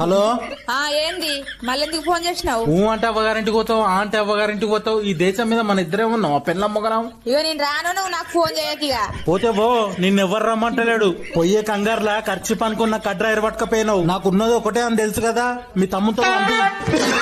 hello ఏంది మళ్ళీ ఎందుకు ఫోన్ చేసినావు ఊ అంటే అవ్వగారింటికి పోతావు ఆ అంటే అవ్వగారింటికి పోతావు ఈ దేశం మీద మన ఇద్దరే ఉన్నాం ఆ పెళ్ళ అమ్మగలం ఇక నేను రాను నువ్వు నాకు ఫోన్ చేయకి పోతే పో ఎవరు రమ్మంటలేడు పొయ్యే కంగారులా ఖర్చు పనుకున్న కడ్రా ఎరబట్టుకపోయినావు నాకున్నది ఒకటే అని తెలుసు కదా మీ తమ్ముతో